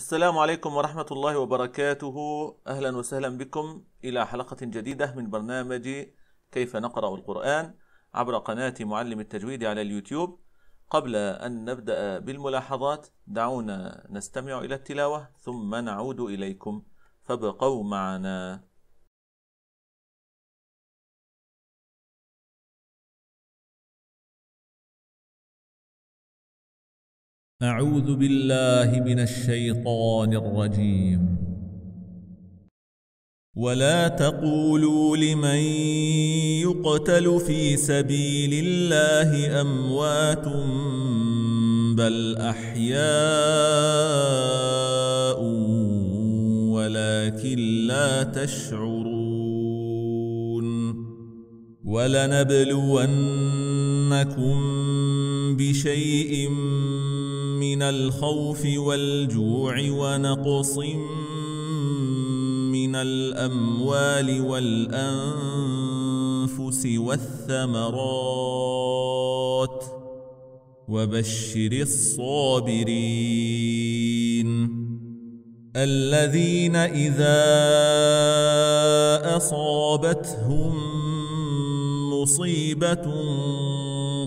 السلام عليكم ورحمة الله وبركاته أهلا وسهلا بكم إلى حلقة جديدة من برنامج كيف نقرأ القرآن عبر قناة معلم التجويد على اليوتيوب قبل أن نبدأ بالملاحظات دعونا نستمع إلى التلاوة ثم نعود إليكم فابقوا معنا أعوذ بالله من الشيطان الرجيم ولا تقولوا لمن يقتل في سبيل الله أموات بل أحياء ولكن لا تشعرون ولنبلونكم بشيء من الخوف والجوع ونقص من الأموال والأنفس والثمرات وبشر الصابرين الذين إذا أصابتهم مصيبة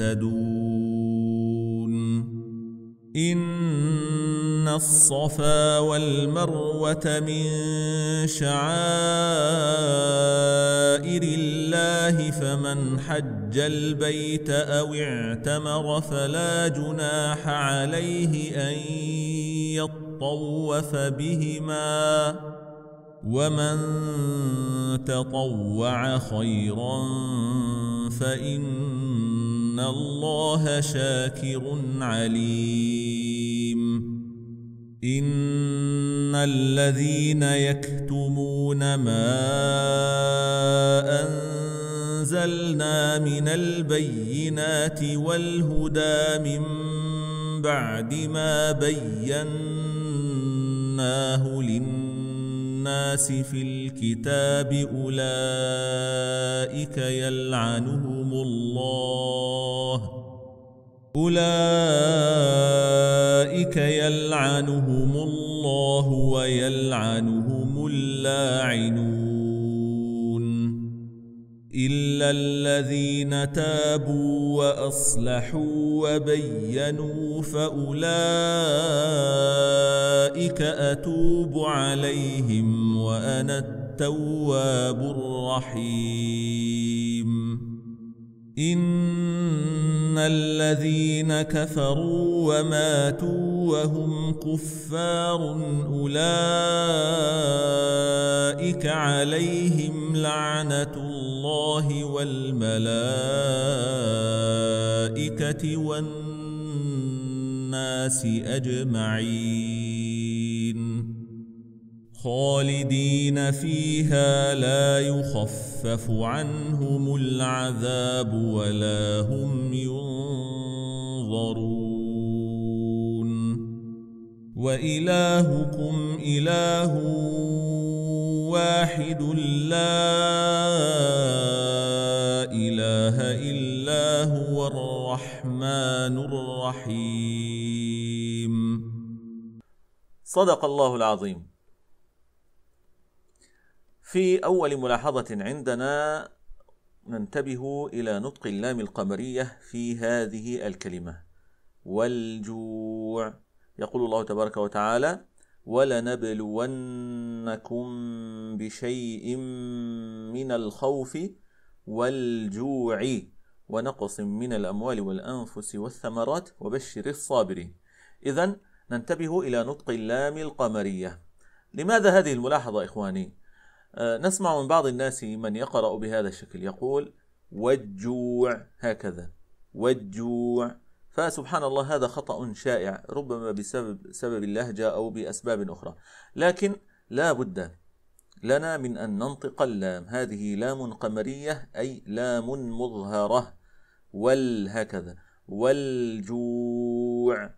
مهتدون إن الصفا والمروة من شعائر الله فمن حج البيت أو اعتمر فلا جناح عليه أن يطوف بهما ومن تطوع خيرا فإن إن الله شاكر عليم إن الذين يكتمون ما أنزلنا من البينات والهدى من بعد ما بيناه للناس الناس في الكتاب أولئك يلعنهم الله أولئك يلعنهم الله ويلعنهم اللاعنون إلا الذين تابوا وأصلحوا وبينوا فأولئك أتوب عليهم وأنا التواب الرحيم إن الذين كفروا وماتوا وهم كفار أولئك عليهم لعنة الله والملائكة والناس أجمعين خالدين فيها لا يخفف عنهم العذاب ولا هم ينظرون وإلهكم إله واحد لا إله إلا هو الرحمن الرحيم صدق الله العظيم في أول ملاحظة عندنا ننتبه إلى نطق اللام القمرية في هذه الكلمة والجوع يقول الله تبارك وتعالى ولنبلونكم بشيء من الخوف والجوع ونقص من الأموال والأنفس والثمرات وبشر الصابرين إذا ننتبه إلى نطق اللام القمرية لماذا هذه الملاحظة إخواني؟ آه، نسمع من بعض الناس من يقرأ بهذا الشكل يقول والجوع هكذا والجوع فسبحان الله هذا خطأ شائع ربما بسبب سبب اللهجة أو بأسباب أخرى لكن لا بد لنا من أن ننطق اللام هذه لام قمرية أي لام مظهرة والهكذا والجوع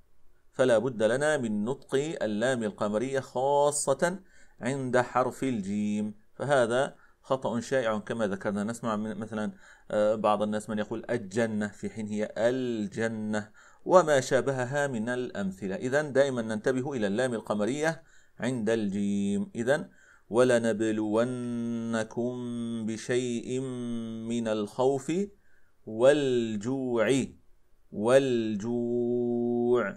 فلا بد لنا من نطق اللام القمرية خاصة عند حرف الجيم فهذا خطأ شائع كما ذكرنا نسمع من مثلا آه، بعض الناس من يقول الجنة في حين هي الجنة وما شابهها من الأمثلة إذا دائما ننتبه إلى اللام القمرية عند الجيم إذا ولنبلونكم بشيء من الخوف والجوع والجوع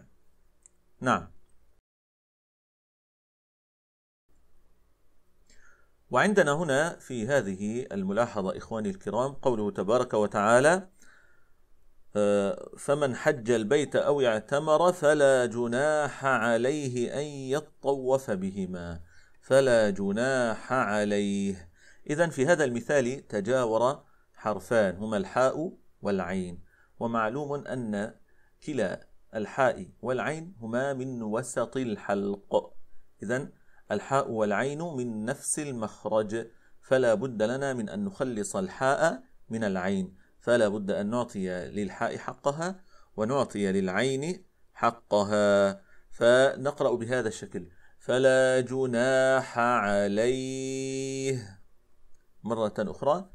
نعم وعندنا هنا في هذه الملاحظة إخواني الكرام قوله تبارك وتعالى آه، فمن حج البيت أو اعتمر فلا جناح عليه أن يطوف بهما فلا جناح عليه إذا في هذا المثال تجاور حرفان هما الحاء والعين ومعلوم أن كلا الحاء والعين هما من وسط الحلق إذا الحاء والعين من نفس المخرج فلا بد لنا من أن نخلص الحاء من العين فلا بد أن نعطي للحاء حقها ونعطي للعين حقها فنقرأ بهذا الشكل فلا جناح عليه مرة أخرى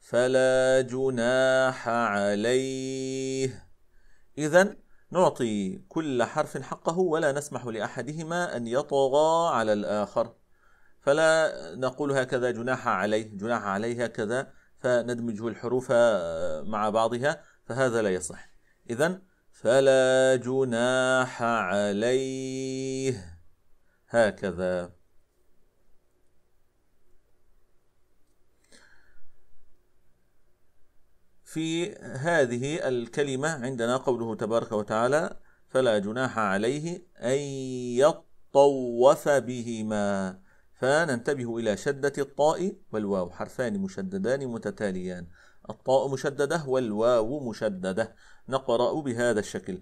فلا جناح عليه إذا نعطي كل حرف حقه ولا نسمح لأحدهما أن يطغى على الآخر فلا نقول هكذا جناح عليه جناح عليه هكذا فندمج الحروف مع بعضها فهذا لا يصح إذا فلا جناح عليه هكذا في هذه الكلمة عندنا قوله تبارك وتعالى فلا جناح عليه أن يطوف بهما فننتبه إلى شدة الطاء والواو حرفان مشددان متتاليان الطاء مشددة والواو مشددة نقرأ بهذا الشكل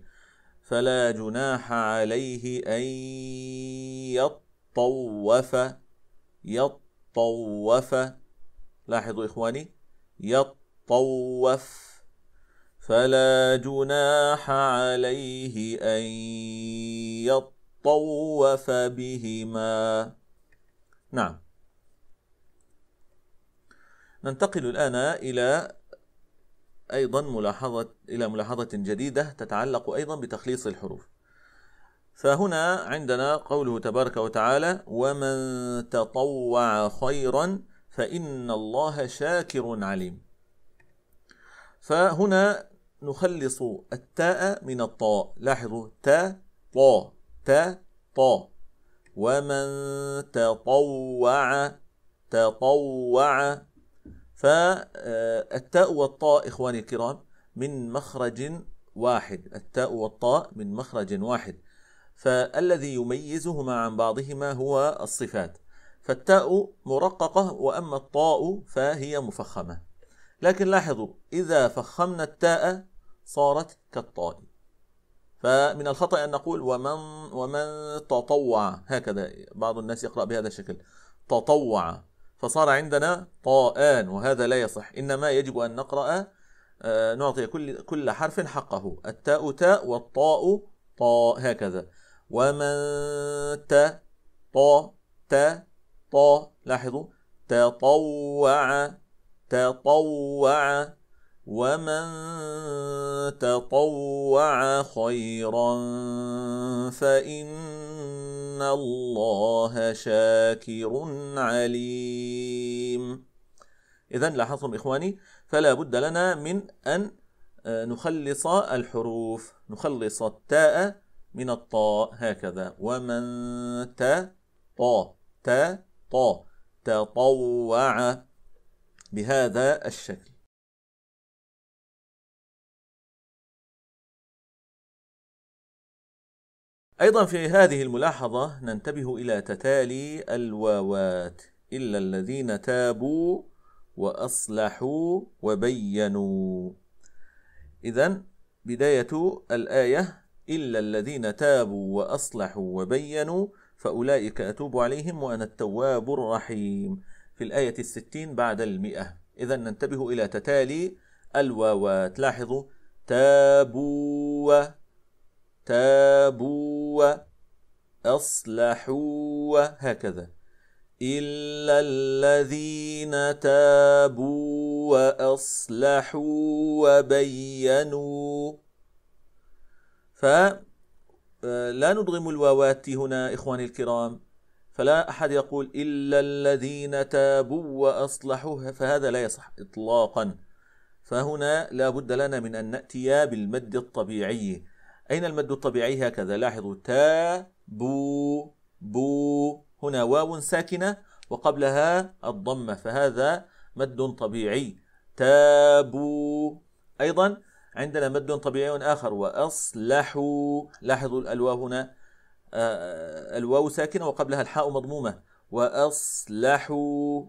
فلا جناح عليه أن يطوف يطوف لاحظوا إخواني يطوف طوف فلا جناح عليه أن يطوف بهما نعم ننتقل الآن إلى أيضا ملاحظة إلى ملاحظة جديدة تتعلق أيضا بتخليص الحروف فهنا عندنا قوله تبارك وتعالى ومن تطوع خيرا فإن الله شاكر عليم فهنا نخلص التاء من الطاء لاحظوا تا طا تا طا ومن تطوع تطوع فالتاء والطاء إخواني الكرام من مخرج واحد التاء والطاء من مخرج واحد فالذي يميزهما عن بعضهما هو الصفات فالتاء مرققة وأما الطاء فهي مفخمة لكن لاحظوا إذا فخمنا التاء صارت كالطاء فمن الخطأ أن نقول ومن ومن تطوع هكذا بعض الناس يقرأ بهذا الشكل تطوع فصار عندنا طاءان وهذا لا يصح إنما يجب أن نقرأ آه، نعطي كل كل حرف حقه التاء تاء والطاء طاء هكذا ومن ت طاء تاء طاء لاحظوا تطوع تطوع ومن تطوع خيرا فان الله شاكر عليم اذا لاحظتم اخواني فلا بد لنا من ان آه، نخلص الحروف نخلص التاء من الطاء هكذا ومن تطا تطا تطوع بهذا الشكل أيضا في هذه الملاحظة ننتبه إلى تتالي الواوات إلا الذين تابوا وأصلحوا وبينوا إذا بداية الآية إلا الذين تابوا وأصلحوا وبينوا فأولئك أتوب عليهم وأنا التواب الرحيم في الآية الستين بعد المئة إذا ننتبه إلى تتالي الواوات لاحظوا تابوا تابوا أصلحوا هكذا إلا الذين تابوا وأصلحوا وبينوا فلا آه، ندغم الواوات هنا إخواني الكرام فلا أحد يقول إلا الذين تابوا وأصلحوا فهذا لا يصح إطلاقا فهنا لا بد لنا من أن نأتي بالمد الطبيعي أين المد الطبيعي هكذا لاحظوا تا بو بو هنا واو ساكنة وقبلها الضمة فهذا مد طبيعي تابوا أيضا عندنا مد طبيعي آخر وأصلحوا لاحظوا الألواه هنا آه، الواو ساكنة وقبلها الحاء مضمومة وأصلحوا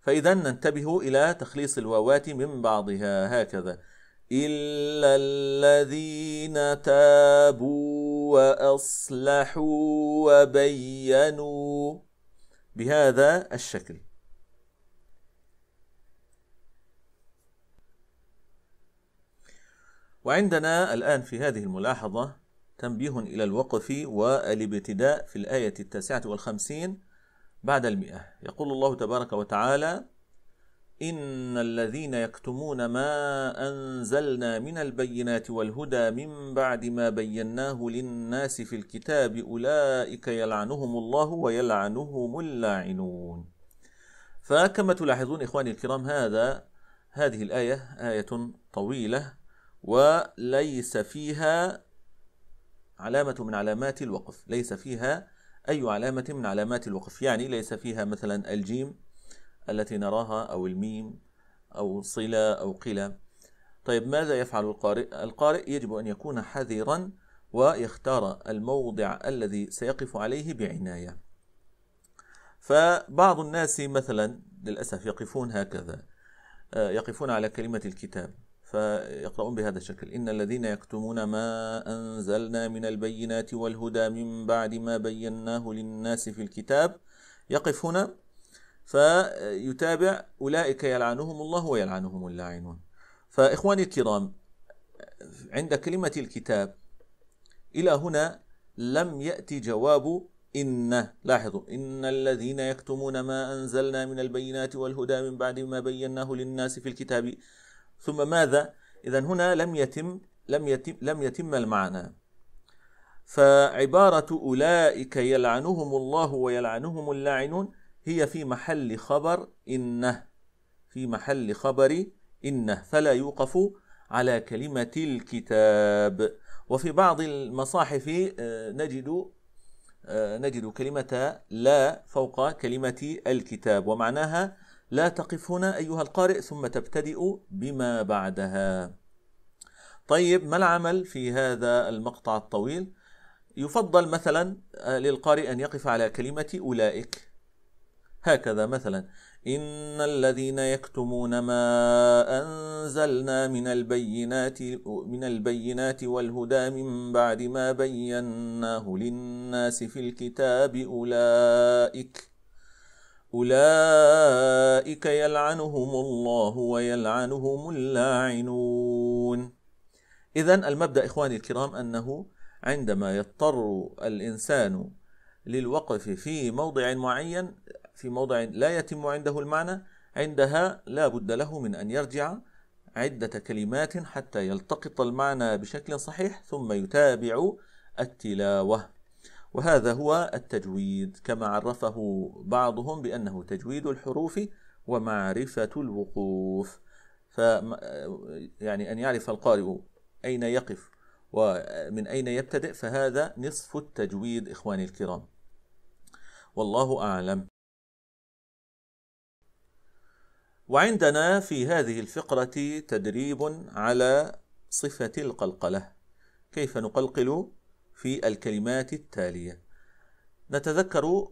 فإذا ننتبه إلى تخليص الواوات من بعضها هكذا إلا الذين تابوا وأصلحوا وبينوا بهذا الشكل وعندنا الآن في هذه الملاحظة تنبيه إلى الوقف والابتداء في الآية التاسعة والخمسين بعد المئة يقول الله تبارك وتعالى إن الذين يكتمون ما أنزلنا من البينات والهدى من بعد ما بيناه للناس في الكتاب أولئك يلعنهم الله ويلعنهم اللاعنون فكما تلاحظون إخواني الكرام هذا هذه الآية آية طويلة وليس فيها علامة من علامات الوقف ليس فيها أي علامة من علامات الوقف يعني ليس فيها مثلا الجيم التي نراها أو الميم أو صلة أو قلة طيب ماذا يفعل القارئ؟ القارئ يجب أن يكون حذرا ويختار الموضع الذي سيقف عليه بعناية فبعض الناس مثلا للأسف يقفون هكذا آه، يقفون على كلمة الكتاب فيقرؤون بهذا الشكل إن الذين يكتمون ما أنزلنا من البينات والهدى من بعد ما بيناه للناس في الكتاب يقف هنا فيتابع أولئك يلعنهم الله ويلعنهم اللاعنون فإخواني الكرام عند كلمة الكتاب إلى هنا لم يأتي جواب إن لاحظوا إن الذين يكتمون ما أنزلنا من البينات والهدى من بعد ما بيناه للناس في الكتاب ثم ماذا إذا هنا لم يتم لم يتم لم يتم المعنى فعبارة أولئك يلعنهم الله ويلعنهم اللاعنون هي في محل خبر إنه في محل خبر إنه فلا يوقف على كلمة الكتاب وفي بعض المصاحف آه، نجد آه، نجد كلمة لا فوق كلمة الكتاب ومعناها لا تقف هنا أيها القارئ ثم تبتدئ بما بعدها طيب ما العمل في هذا المقطع الطويل يفضل مثلا آه، للقارئ أن يقف على كلمة أولئك هكذا مثلا إن الذين يكتمون ما أنزلنا من البينات من البينات والهدى من بعد ما بيناه للناس في الكتاب أولئك أولئك يلعنهم الله ويلعنهم اللاعنون إذا المبدأ إخواني الكرام أنه عندما يضطر الإنسان للوقف في موضع معين في موضع لا يتم عنده المعنى عندها لا بد له من أن يرجع عدة كلمات حتى يلتقط المعنى بشكل صحيح ثم يتابع التلاوة وهذا هو التجويد كما عرفه بعضهم بأنه تجويد الحروف ومعرفة الوقوف ف يعني أن يعرف القارئ أين يقف ومن أين يبتدئ فهذا نصف التجويد إخواني الكرام والله أعلم وعندنا في هذه الفقرة تدريب على صفة القلقلة كيف نقلقل في الكلمات التالية نتذكر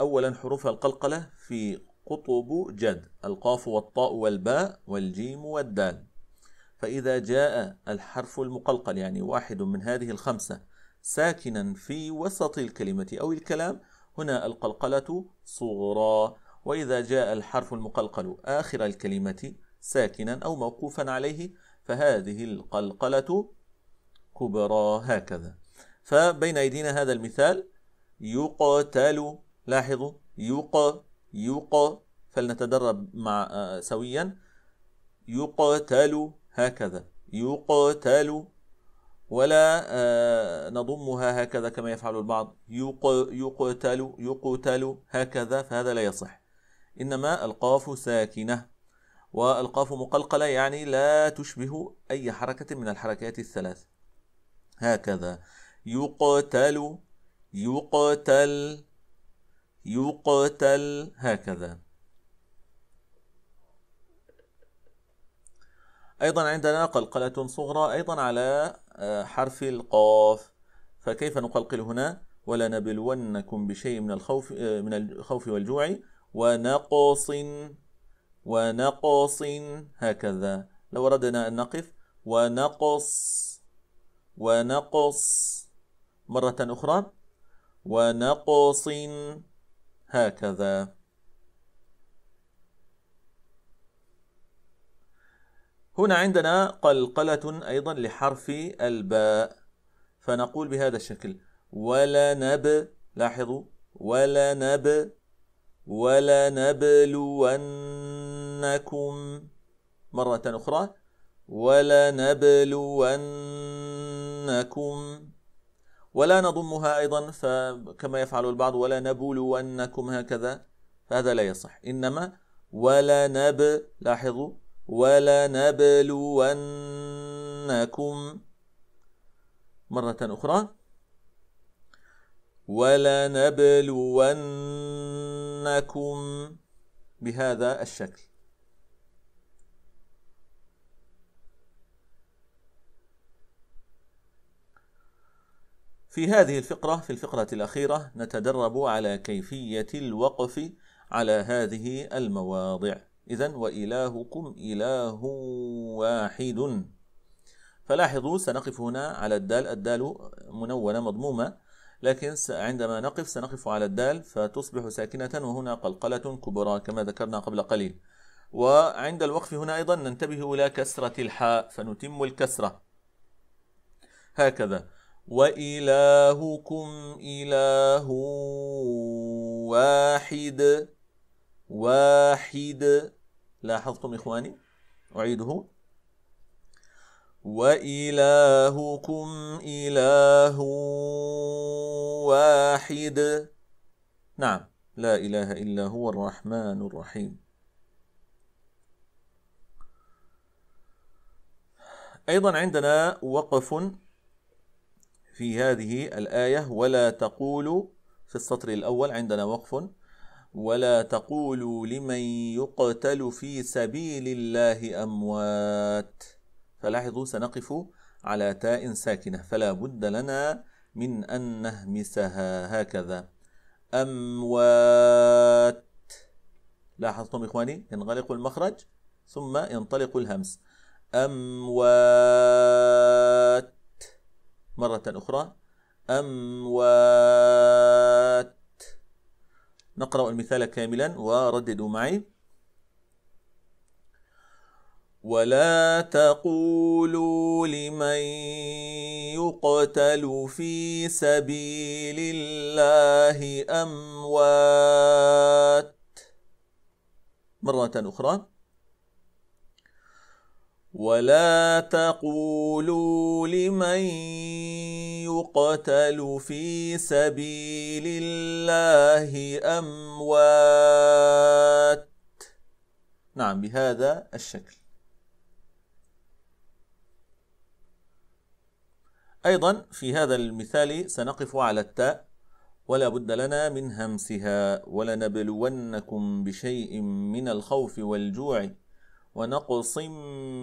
أولا حروف القلقلة في قطب جد القاف والطاء والباء والجيم والدال فإذا جاء الحرف المقلقل يعني واحد من هذه الخمسة ساكنا في وسط الكلمة أو الكلام هنا القلقلة صغرى وإذا جاء الحرف المقلقل آخر الكلمة ساكنا أو موقوفا عليه فهذه القلقلة كبرى هكذا فبين أيدينا هذا المثال يقتل لاحظوا يق يق فلنتدرب مع آه، سويا يقتل هكذا يقتل ولا آه، نضمها هكذا كما يفعل البعض يقتل يقتل هكذا فهذا لا يصح إنما القاف ساكنة والقاف مقلقلة يعني لا تشبه أي حركة من الحركات الثلاث هكذا يقتل يقتل يقتل هكذا أيضا عندنا قلقلة صغرى أيضا على آه، حرف القاف فكيف نقلقل هنا ولنبلونكم بشيء من الخوف آه، من الخوف والجوع ونقص ونقص هكذا لو أردنا أن نقف ونقص ونقص مرة أخرى ونقص هكذا هنا عندنا قلقلة أيضا لحرف الباء فنقول بهذا الشكل ولا نب لاحظوا ولا نب ولا نبلونكم مرة أخرى ولا نبلونكم ولا نضمها أيضا فكما يفعل البعض ولا نبولونكم هكذا فهذا لا يصح إنما ولا نب لاحظوا ولا نبلونكم مرة أخرى ولا نبلونكم بهذا الشكل في هذه الفقرة في الفقرة الأخيرة نتدرب على كيفية الوقف على هذه المواضع إذا وإلهكم إله واحد فلاحظوا سنقف هنا على الدال الدال منونة مضمومة لكن عندما نقف سنقف على الدال فتصبح ساكنة وهنا قلقلة كبرى كما ذكرنا قبل قليل وعند الوقف هنا أيضا ننتبه إلى كسرة الحاء فنتم الكسرة هكذا وإلهكم إله واحد واحد لاحظتم إخواني أعيده وإلهكم إله واحد نعم لا إله إلا هو الرحمن الرحيم أيضا عندنا وقف في هذه الآية ولا تقولوا في السطر الأول عندنا وقف ولا تقولوا لمن يقتل في سبيل الله أموات فلاحظوا سنقف على تاء ساكنة فلا بد لنا من أن نهمسها هكذا أموات لاحظتم إخواني ينغلق المخرج ثم ينطلق الهمس أموات مرة أخرى أموات نقرأ المثال كاملا ورددوا معي ولا تقولوا لمن يقتل في سبيل الله أموات مرة أخرى ولا تقولوا لمن يقتل في سبيل الله اموات نعم بهذا الشكل ايضا في هذا المثال سنقف على التاء ولا بد لنا من همسها ولنبلونكم بشيء من الخوف والجوع ونقص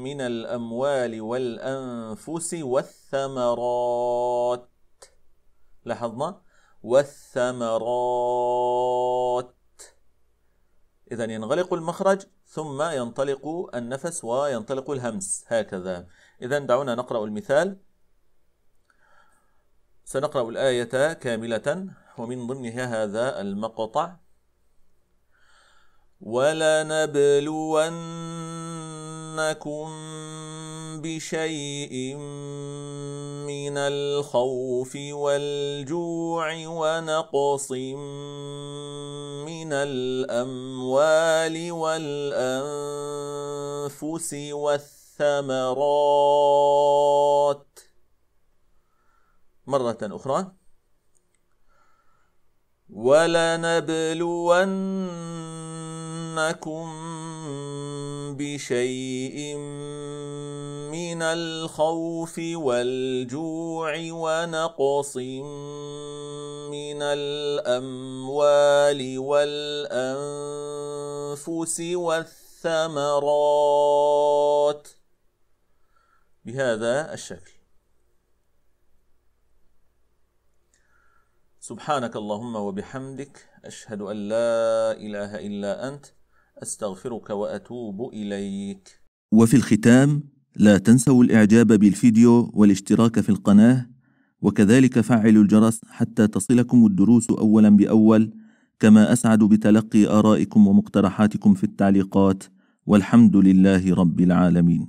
من الأموال والأنفس والثمرات لاحظنا والثمرات إذا ينغلق المخرج ثم ينطلق النفس وينطلق الهمس هكذا إذا دعونا نقرأ المثال سنقرأ الآية كاملة ومن ضمنها هذا المقطع ولنبلون يَنصُرَنَّكُمْ بِشَيْءٍ مِنَ الْخَوْفِ وَالْجُوعِ وَنَقْصٍ مِنَ الْأَمْوَالِ وَالْأَنفُسِ وَالثَّمَرَاتِ مرة أخرى وَلَنَبْلُوَنَّكُمْ بشيء من الخوف والجوع ونقص من الأموال والأنفس والثمرات بهذا الشكل سبحانك اللهم وبحمدك أشهد أن لا إله إلا أنت استغفرك واتوب اليك وفي الختام لا تنسوا الاعجاب بالفيديو والاشتراك في القناه وكذلك فعلوا الجرس حتى تصلكم الدروس اولا باول كما اسعد بتلقي ارائكم ومقترحاتكم في التعليقات والحمد لله رب العالمين